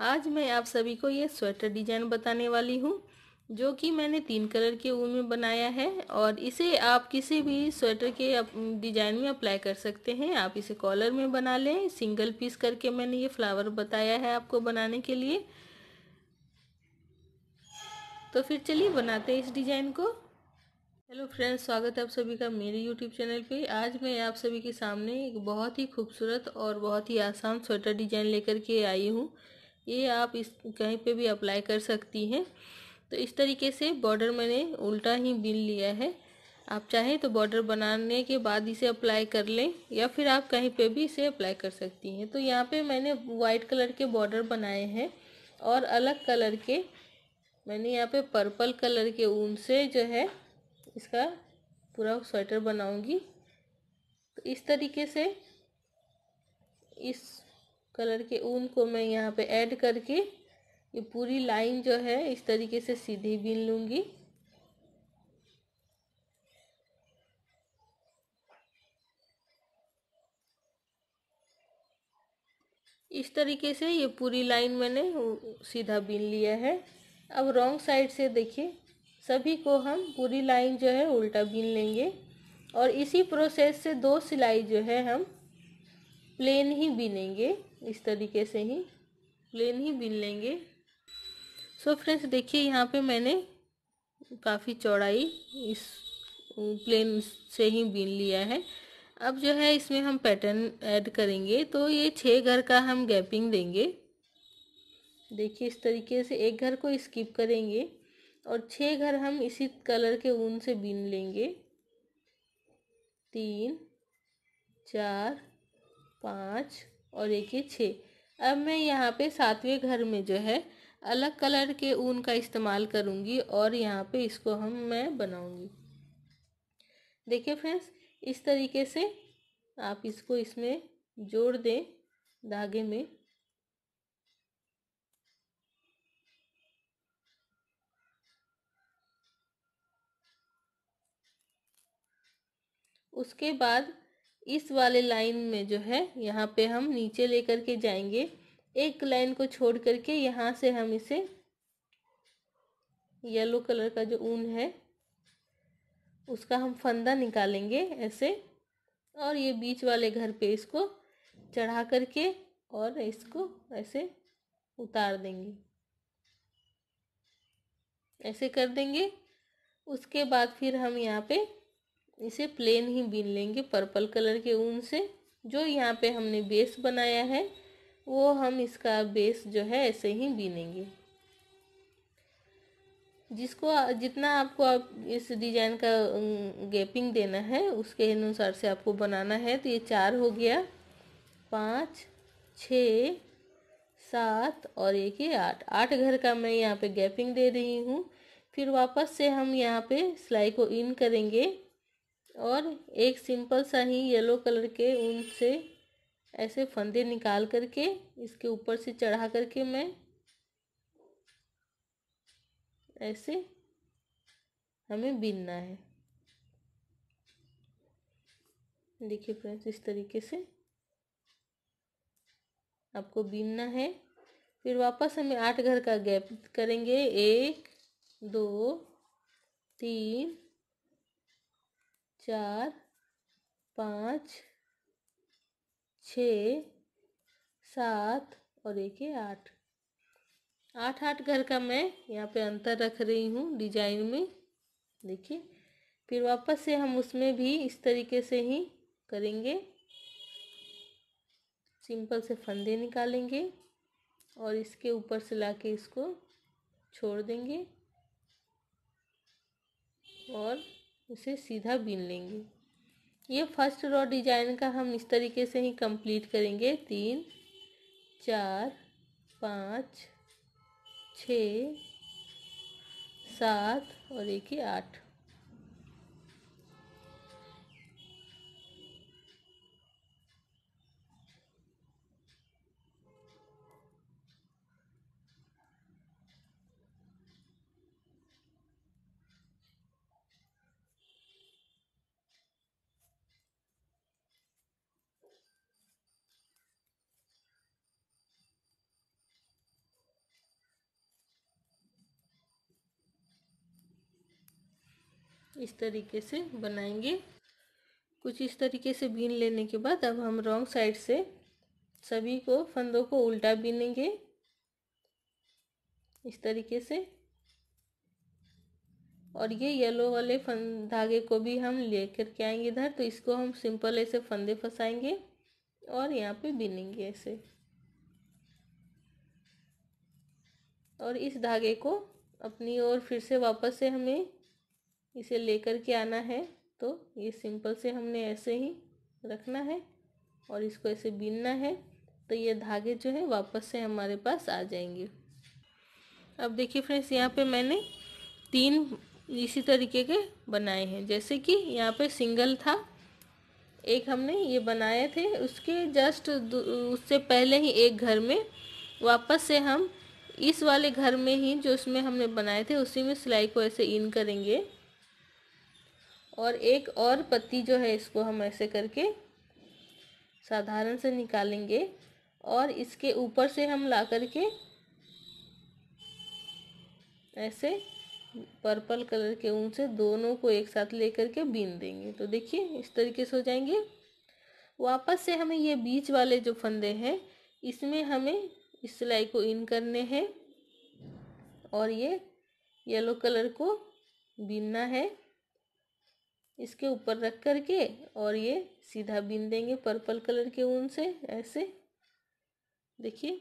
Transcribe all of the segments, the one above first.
आज मैं आप सभी को ये स्वेटर डिजाइन बताने वाली हूँ जो कि मैंने तीन कलर के ऊन में बनाया है और इसे आप किसी भी स्वेटर के डिजाइन में अप्लाई कर सकते हैं आप इसे कॉलर में बना लें सिंगल पीस करके मैंने ये फ्लावर बताया है आपको बनाने के लिए तो फिर चलिए बनाते हैं इस डिजाइन को हेलो फ्रेंड्स स्वागत है आप सभी का मेरे यूट्यूब चैनल पे आज मैं आप सभी के सामने एक बहुत ही खूबसूरत और बहुत ही आसान स्वेटर डिजाइन लेकर के आई हूँ ये आप इस कहीं पे भी अप्लाई कर सकती हैं तो इस तरीके से बॉर्डर मैंने उल्टा ही बिन लिया है आप चाहें तो बॉर्डर बनाने के बाद इसे अप्लाई कर लें या फिर आप कहीं पे भी इसे अप्लाई कर सकती हैं तो यहाँ पे मैंने वाइट कलर के बॉर्डर बनाए हैं और अलग कलर के मैंने यहाँ पे पर्पल कलर के ऊन से जो है इसका पूरा स्वेटर बनाऊंगी तो इस तरीके से इस कलर के ऊन को मैं यहाँ पे ऐड करके ये पूरी लाइन जो है इस तरीके से सीधी बीन लूँगी इस तरीके से ये पूरी लाइन मैंने सीधा बीन लिया है अब रॉन्ग साइड से देखिए सभी को हम पूरी लाइन जो है उल्टा बीन लेंगे और इसी प्रोसेस से दो सिलाई जो है हम प्लेन ही बीनेंगे इस तरीके से ही प्लेन ही बिन लेंगे सो फ्रेंड्स देखिए यहाँ पे मैंने काफ़ी चौड़ाई इस प्लेन से ही बीन लिया है अब जो है इसमें हम पैटर्न ऐड करेंगे तो ये छः घर का हम गैपिंग देंगे देखिए इस तरीके से एक घर को स्किप करेंगे और छः घर हम इसी कलर के ऊन से बीन लेंगे तीन चार पाँच और एक ये छः अब मैं यहाँ पे सातवें घर में जो है अलग कलर के ऊन का इस्तेमाल करूँगी और यहाँ पे इसको हम मैं बनाऊँगी देखिए फ्रेंड्स इस तरीके से आप इसको इसमें जोड़ दें धागे में उसके बाद इस वाले लाइन में जो है यहाँ पे हम नीचे लेकर के जाएंगे एक लाइन को छोड़ करके यहाँ से हम इसे येलो कलर का जो ऊन है उसका हम फंदा निकालेंगे ऐसे और ये बीच वाले घर पे इसको चढ़ा करके और इसको ऐसे उतार देंगे ऐसे कर देंगे उसके बाद फिर हम यहाँ पे इसे प्लेन ही बीन लेंगे पर्पल कलर के ऊन से जो यहाँ पे हमने बेस बनाया है वो हम इसका बेस जो है ऐसे ही बीनेंगे जिसको जितना आपको आप इस डिजाइन का गैपिंग देना है उसके अनुसार से आपको बनाना है तो ये चार हो गया पाँच छ सात और एक ये आठ आठ घर का मैं यहाँ पे गैपिंग दे रही हूँ फिर वापस से हम यहाँ पे सिलाई को इन करेंगे और एक सिंपल सा ही येलो कलर के ऊन से ऐसे फंदे निकाल करके इसके ऊपर से चढ़ा करके मैं ऐसे हमें बीनना है देखिए फ्रेंड्स इस तरीके से आपको बीनना है फिर वापस हमें आठ घर का गैप करेंगे एक दो तीन चार पाँच छ सात और एक है आठ आठ आठ घर का मैं यहाँ पे अंतर रख रही हूँ डिजाइन में देखिए फिर वापस से हम उसमें भी इस तरीके से ही करेंगे सिंपल से फंदे निकालेंगे और इसके ऊपर से लाके इसको छोड़ देंगे और उसे सीधा बीन लेंगे ये फर्स्ट रॉ डिजाइन का हम इस तरीके से ही कंप्लीट करेंगे तीन चार पाँच छ सात और एक ही आठ इस तरीके से बनाएंगे कुछ इस तरीके से बीन लेने के बाद अब हम रॉन्ग साइड से सभी को फंदों को उल्टा बीनेंगे इस तरीके से और ये येलो वाले फन धागे को भी हम ले कर के आएंगे इधर तो इसको हम सिंपल ऐसे फंदे फंसाएंगे और यहाँ पे बीनेंगे ऐसे और इस धागे को अपनी ओर फिर से वापस से हमें इसे लेकर के आना है तो ये सिंपल से हमने ऐसे ही रखना है और इसको ऐसे बीनना है तो ये धागे जो है वापस से हमारे पास आ जाएंगे अब देखिए फ्रेंड्स यहाँ पे मैंने तीन इसी तरीके के बनाए हैं जैसे कि यहाँ पे सिंगल था एक हमने ये बनाए थे उसके जस्ट उससे पहले ही एक घर में वापस से हम इस वाले घर में ही जो उसमें हमने बनाए थे उसी में सिलाई को ऐसे इन करेंगे और एक और पत्ती जो है इसको हम ऐसे करके साधारण से निकालेंगे और इसके ऊपर से हम ला करके ऐसे पर्पल कलर के ऊन से दोनों को एक साथ लेकर के बीन देंगे तो देखिए इस तरीके से हो जाएंगे वापस से हमें ये बीच वाले जो फंदे हैं इसमें हमें इस सिलाई को इन करने हैं और ये येलो कलर को बीनना है इसके ऊपर रख कर के और ये सीधा बीन देंगे पर्पल कलर के ऊन से ऐसे देखिए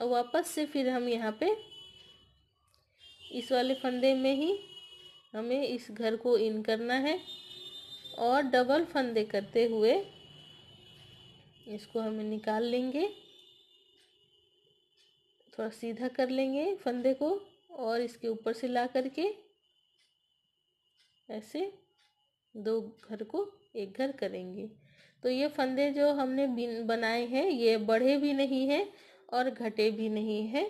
और वापस से फिर हम यहाँ पे इस वाले फंदे में ही हमें इस घर को इन करना है और डबल फंदे करते हुए इसको हमें निकाल लेंगे थोड़ा सीधा कर लेंगे फंदे को और इसके ऊपर से ला करके ऐसे दो घर को एक घर करेंगे तो ये फंदे जो हमने बनाए हैं ये बढ़े भी नहीं है और घटे भी नहीं है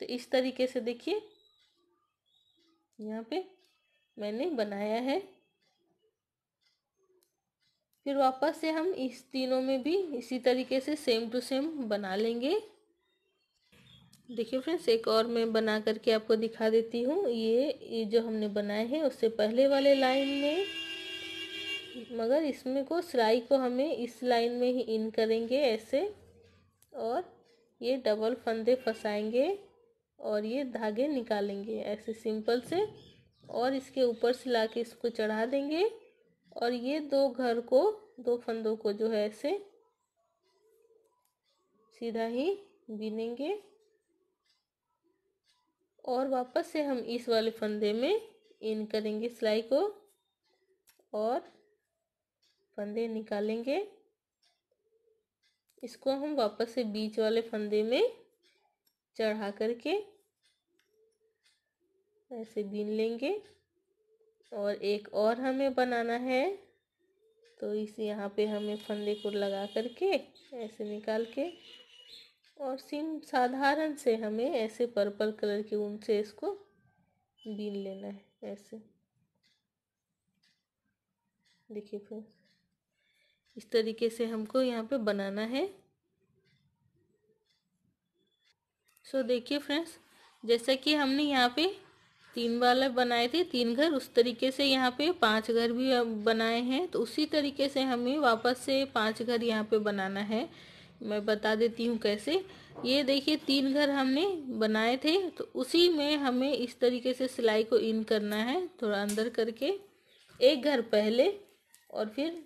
तो इस तरीके से देखिए यहाँ पे मैंने बनाया है फिर वापस से हम इस तीनों में भी इसी तरीके से सेम टू सेम बना लेंगे देखिए फ्रेंड्स एक और मैं बना करके आपको दिखा देती हूँ ये जो हमने बनाए हैं उससे पहले वाले लाइन में मगर इसमें को सिलाई को हमें इस लाइन में ही इन करेंगे ऐसे और ये डबल फंदे फंसाएंगे और ये धागे निकालेंगे ऐसे सिंपल से और इसके ऊपर से ला के इसको चढ़ा देंगे और ये दो घर को दो फंदों को जो है ऐसे सीधा ही बीनेंगे और वापस से हम इस वाले फंदे में इन करेंगे सिलाई को और फंदे निकालेंगे इसको हम वापस से बीच वाले फंदे में चढ़ा करके ऐसे बीन लेंगे और एक और हमें बनाना है तो इस यहाँ पे हमें फंदे को लगा करके ऐसे निकाल के और सिम साधारण से हमें ऐसे पर्पल कलर के ऊन से इसको बीन लेना है ऐसे देखिए फिर इस तरीके से हमको यहाँ पे बनाना है सो so, देखिए फ्रेंड्स जैसा कि हमने यहाँ पे तीन वाला बनाए थे तीन घर उस तरीके से यहाँ पे पांच घर भी बनाए हैं तो उसी तरीके से हमें वापस से पांच घर यहाँ पे बनाना है मैं बता देती हूँ कैसे ये देखिए तीन घर हमने बनाए थे तो उसी में हमें इस तरीके से सिलाई को इन करना है थोड़ा अंदर करके एक घर पहले और फिर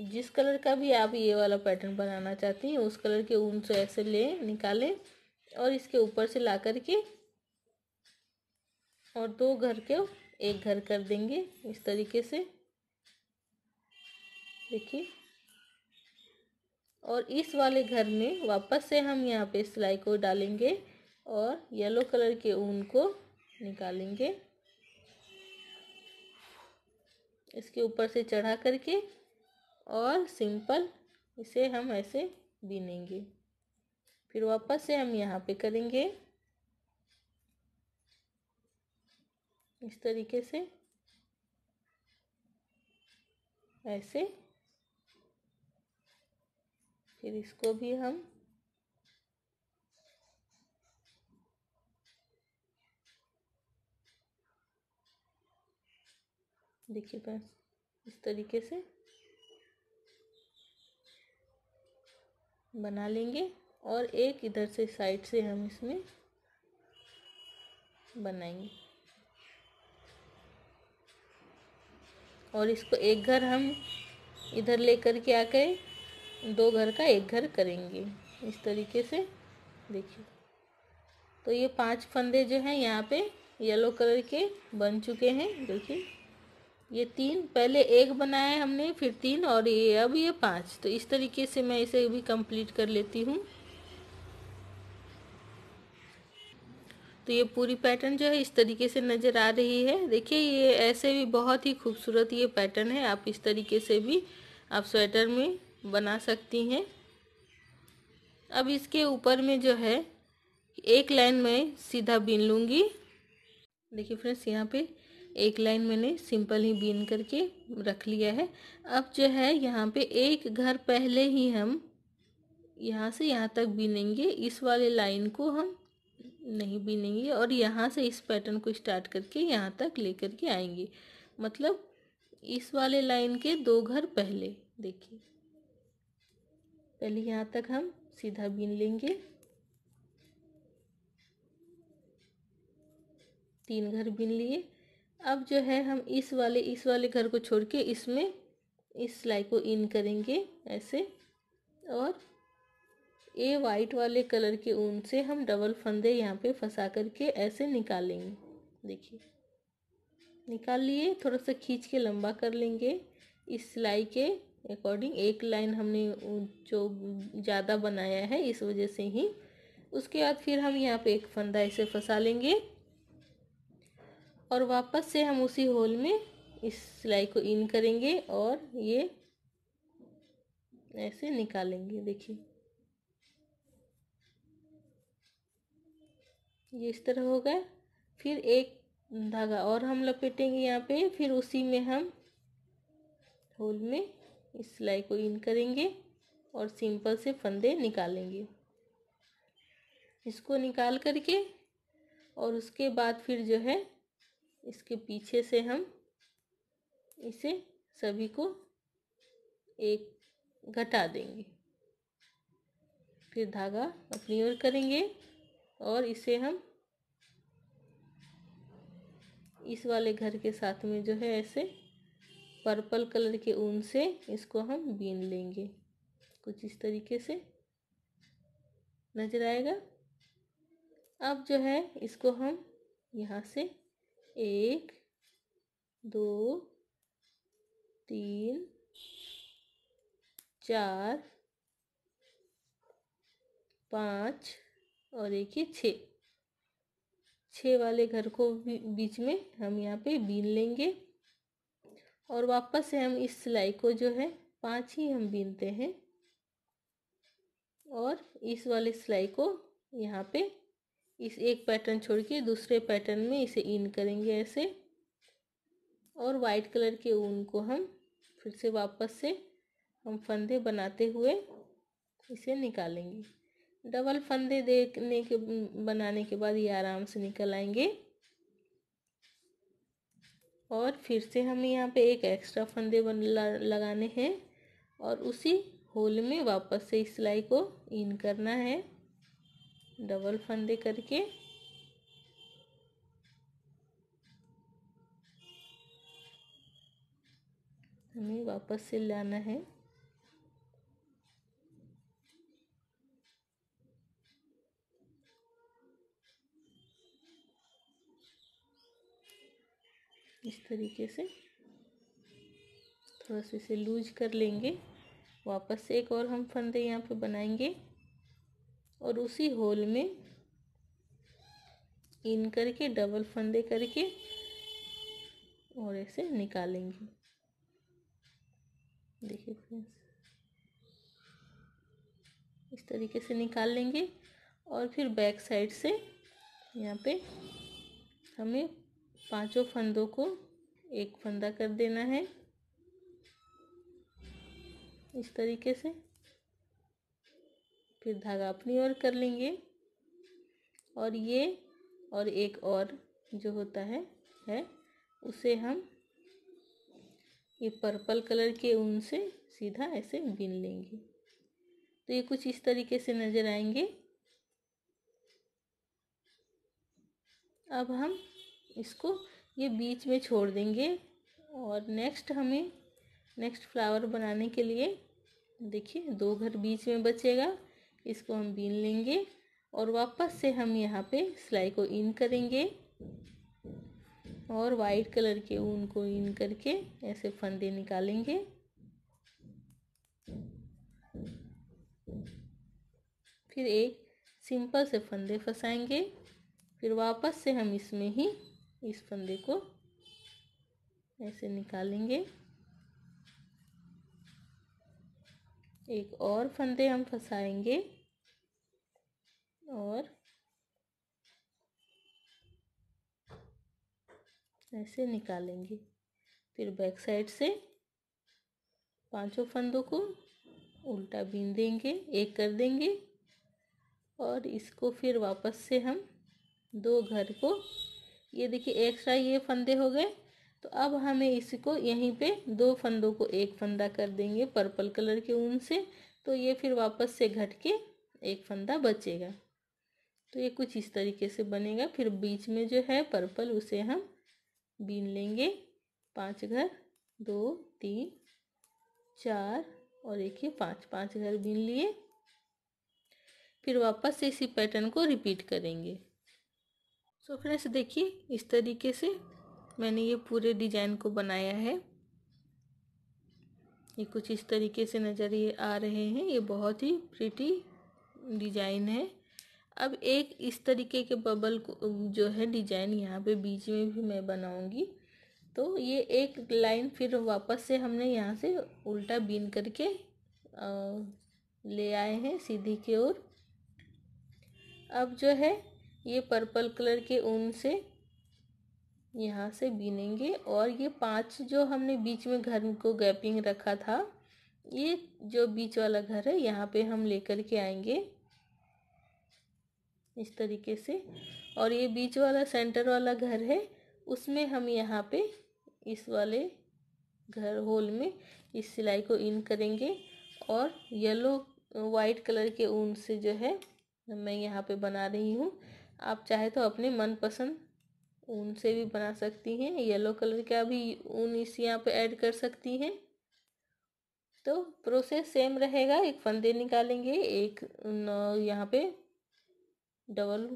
जिस कलर का भी आप ये वाला पैटर्न बनाना चाहती हैं उस कलर के ऊन से ऐसे लें निकालें और इसके ऊपर से ला करके और दो घर के एक घर कर देंगे इस तरीके से देखिए और इस वाले घर में वापस से हम यहाँ पे सिलाई को डालेंगे और येलो कलर के ऊन को निकालेंगे इसके ऊपर से चढ़ा करके और सिंपल इसे हम ऐसे बीनेंगे फिर वापस से हम यहाँ पे करेंगे इस तरीके से ऐसे फिर इसको भी हम देखिए बस इस तरीके से बना लेंगे और एक इधर से साइड से हम इसमें बनाएंगे और इसको एक घर हम इधर लेकर के आकर दो घर का एक घर करेंगे इस तरीके से देखिए तो ये पांच फंदे जो हैं यहाँ पे येलो कलर के बन चुके हैं देखिए ये तीन पहले एक बनाया हमने फिर तीन और ये अब ये पाँच तो इस तरीके से मैं इसे भी कंप्लीट कर लेती हूँ तो ये पूरी पैटर्न जो है इस तरीके से नज़र आ रही है देखिए ये ऐसे भी बहुत ही खूबसूरत ये पैटर्न है आप इस तरीके से भी आप स्वेटर में बना सकती हैं अब इसके ऊपर में जो है एक लाइन में सीधा बीन लूँगी देखिए फ्रेंड्स यहाँ पे एक लाइन मैंने सिंपल ही बीन करके रख लिया है अब जो है यहाँ पे एक घर पहले ही हम यहाँ से यहाँ तक बीनेंगे इस वाले लाइन को हम नहीं बीनेंगे और यहाँ से इस पैटर्न को स्टार्ट करके यहाँ तक ले करके आएंगे मतलब इस वाले लाइन के दो घर पहले देखिए पहले यहाँ तक हम सीधा बीन लेंगे तीन घर बीन लिए अब जो है हम इस वाले इस वाले घर को छोड़ के इसमें इस सिलाई को इन करेंगे ऐसे और ये वाइट वाले कलर के ऊन से हम डबल फंदे यहाँ पे फंसा करके ऐसे निकालेंगे देखिए निकाल लिए थोड़ा सा खींच के लंबा कर लेंगे इस सिलाई के अकॉर्डिंग एक लाइन हमने जो ज़्यादा बनाया है इस वजह से ही उसके बाद फिर हम यहाँ पे एक फंदा ऐसे फंसा लेंगे और वापस से हम उसी होल में इस सिलाई को इन करेंगे और ये ऐसे निकालेंगे देखिए ये इस तरह हो गया फिर एक धागा और हम लपेटेंगे यहाँ पे फिर उसी में हम होल में इस सिलाई को इन करेंगे और सिंपल से फंदे निकालेंगे इसको निकाल करके और उसके बाद फिर जो है इसके पीछे से हम इसे सभी को एक घटा देंगे फिर धागा अपनी ओर करेंगे और इसे हम इस वाले घर के साथ में जो है ऐसे पर्पल कलर के ऊन से इसको हम बीन लेंगे कुछ इस तरीके से नजर आएगा अब जो है इसको हम यहाँ से एक दो तीन चार पाँच और एक ही छः छः वाले घर को बीच में हम यहाँ पे बीन लेंगे और वापस से हम इस सिलाई को जो है पाँच ही हम बीनते हैं और इस वाले सिलाई को यहाँ पे इस एक पैटर्न छोड़ के दूसरे पैटर्न में इसे इन करेंगे ऐसे और वाइट कलर के ऊन को हम फिर से वापस से हम फंदे बनाते हुए इसे निकालेंगे डबल फंदे देखने के बनाने के बाद ये आराम से निकल आएंगे और फिर से हम यहाँ पे एक एक्स्ट्रा फंदे बन लगाने हैं और उसी होल में वापस से इस सिलाई को इन करना है डबल फंदे करके हमें वापस से लाना है इस तरीके से थोड़ा सा इसे लूज कर लेंगे वापस से एक और हम फंदे यहाँ पे बनाएंगे और उसी होल में इन करके डबल फंदे करके और ऐसे निकालेंगे देखिए फ्रेंड्स इस तरीके से निकाल लेंगे और फिर बैक साइड से यहाँ पे हमें पांचों फंदों को एक फंदा कर देना है इस तरीके से फिर धागा अपनी ओर कर लेंगे और ये और एक और जो होता है है उसे हम ये पर्पल कलर के ऊन से सीधा ऐसे बिन लेंगे तो ये कुछ इस तरीके से नज़र आएंगे अब हम इसको ये बीच में छोड़ देंगे और नेक्स्ट हमें नेक्स्ट फ्लावर बनाने के लिए देखिए दो घर बीच में बचेगा इसको हम बीन लेंगे और वापस से हम यहाँ पे सिलाई को इन करेंगे और वाइट कलर के ऊन को इन करके ऐसे फंदे निकालेंगे फिर एक सिंपल से फंदे फंसाएंगे फिर वापस से हम इसमें ही इस फंदे को ऐसे निकालेंगे एक और फंदे हम फंसाएंगे और ऐसे निकालेंगे फिर बैक साइड से पांचों फंदों को उल्टा बीन देंगे एक कर देंगे और इसको फिर वापस से हम दो घर को ये देखिए एक्स्ट्रा ये फंदे हो गए तो अब हमें इसको यहीं पे दो फंदों को एक फंदा कर देंगे पर्पल कलर के ऊन से तो ये फिर वापस से घट के एक फंदा बचेगा तो ये कुछ इस तरीके से बनेगा फिर बीच में जो है पर्पल उसे हम बीन लेंगे पांच घर दो तीन चार और एक ही पाँच पाँच घर बीन लिए फिर वापस से इसी पैटर्न को रिपीट करेंगे सो so फ्रेंड्स देखिए इस तरीके से मैंने ये पूरे डिजाइन को बनाया है ये कुछ इस तरीके से नज़र ये आ रहे हैं ये बहुत ही प्रिटी डिजाइन है अब एक इस तरीके के बबल को जो है डिजाइन यहाँ पे बीच में भी मैं बनाऊँगी तो ये एक लाइन फिर वापस से हमने यहाँ से उल्टा बीन करके ले आए हैं सीधी की ओर अब जो है ये पर्पल कलर के ऊन से यहाँ से बीनेंगे और ये पांच जो हमने बीच में घर को गैपिंग रखा था ये जो बीच वाला घर है यहाँ पे हम लेकर के आएंगे इस तरीके से और ये बीच वाला सेंटर वाला घर है उसमें हम यहाँ पे इस वाले घर होल में इस सिलाई को इन करेंगे और येलो वाइट कलर के ऊन से जो है मैं यहाँ पे बना रही हूँ आप चाहे तो अपने मनपसंद ऊन से भी बना सकती हैं येलो कलर का भी ऊन इस यहाँ पे ऐड कर सकती हैं तो प्रोसेस सेम रहेगा एक फंदे निकालेंगे एक यहाँ पे डबल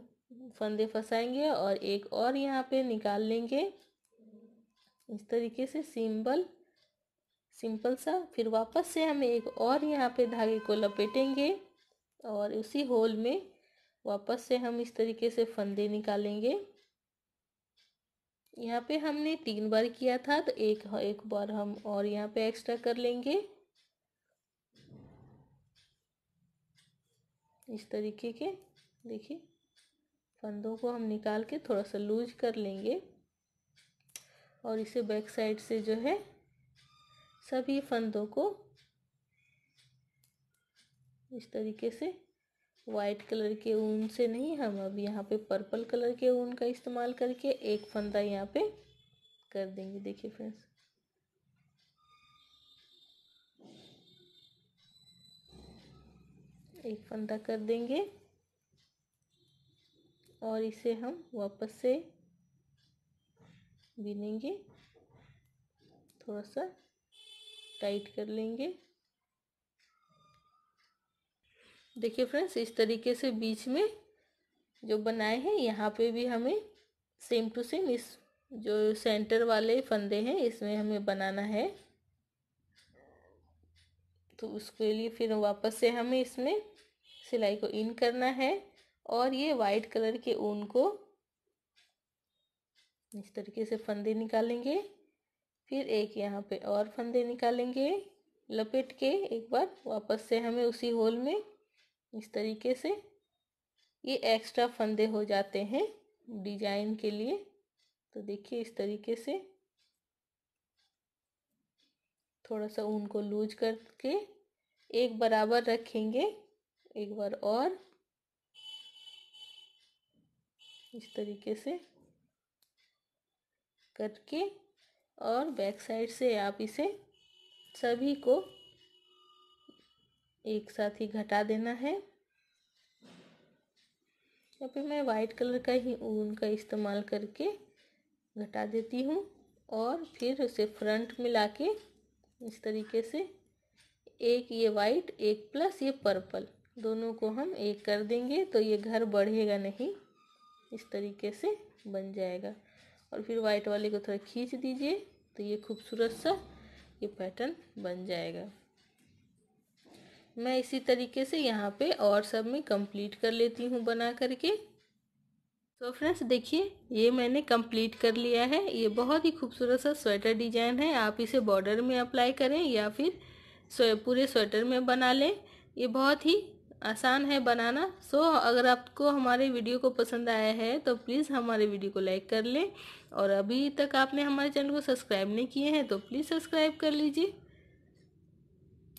फंदे फंसाएंगे और एक और यहाँ पे निकाल लेंगे इस तरीके से सिंपल सिंपल सा फिर वापस से हम एक और यहाँ पे धागे को लपेटेंगे और उसी होल में वापस से हम इस तरीके से फंदे निकालेंगे यहाँ पे हमने तीन बार किया था तो एक एक बार हम और यहाँ पे एक्स्ट्रा कर लेंगे इस तरीके के देखिए फंदों को हम निकाल के थोड़ा सा लूज कर लेंगे और इसे बैक साइड से जो है सभी फंदों को इस तरीके से वाइट कलर के ऊन से नहीं हम अब यहाँ पे पर्पल कलर के ऊन का इस्तेमाल करके एक फंदा यहाँ पे कर देंगे देखिए फ्रेंड्स एक फंदा कर देंगे और इसे हम वापस से बिनेंगे थोड़ा सा टाइट कर लेंगे देखिए फ्रेंड्स इस तरीके से बीच में जो बनाए हैं यहाँ पे भी हमें सेम टू सेम इस जो सेंटर वाले फंदे हैं इसमें हमें बनाना है तो उसके लिए फिर वापस से हमें इसमें सिलाई को इन करना है और ये वाइट कलर के ऊन को इस तरीके से फंदे निकालेंगे फिर एक यहाँ पे और फंदे निकालेंगे लपेट के एक बार वापस से हमें उसी होल में इस तरीके से ये एक्स्ट्रा फंदे हो जाते हैं डिजाइन के लिए तो देखिए इस तरीके से थोड़ा सा ऊन को लूज करके एक बराबर रखेंगे एक बार और इस तरीके से करके और बैक साइड से आप इसे सभी को एक साथ ही घटा देना है यहाँ पे मैं वाइट कलर का ही ऊन का इस्तेमाल करके घटा देती हूँ और फिर उसे फ्रंट में ला के इस तरीके से एक ये वाइट एक प्लस ये पर्पल दोनों को हम एक कर देंगे तो ये घर बढ़ेगा नहीं इस तरीके से बन जाएगा और फिर वाइट वाले को थोड़ा खींच दीजिए तो ये खूबसूरत सा ये पैटर्न बन जाएगा मैं इसी तरीके से यहाँ पे और सब में कंप्लीट कर लेती हूँ बना करके तो फ्रेंड्स देखिए ये मैंने कंप्लीट कर लिया है ये बहुत ही खूबसूरत सा स्वेटर डिजाइन है आप इसे बॉर्डर में अप्लाई करें या फिर पूरे स्वेटर में बना लें ये बहुत ही आसान है बनाना सो so, अगर आपको हमारे वीडियो को पसंद आया है तो प्लीज़ हमारे वीडियो को लाइक कर लें और अभी तक आपने हमारे चैनल को सब्सक्राइब नहीं किए हैं तो प्लीज़ सब्सक्राइब कर लीजिए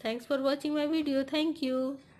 thanks for watching my video thank you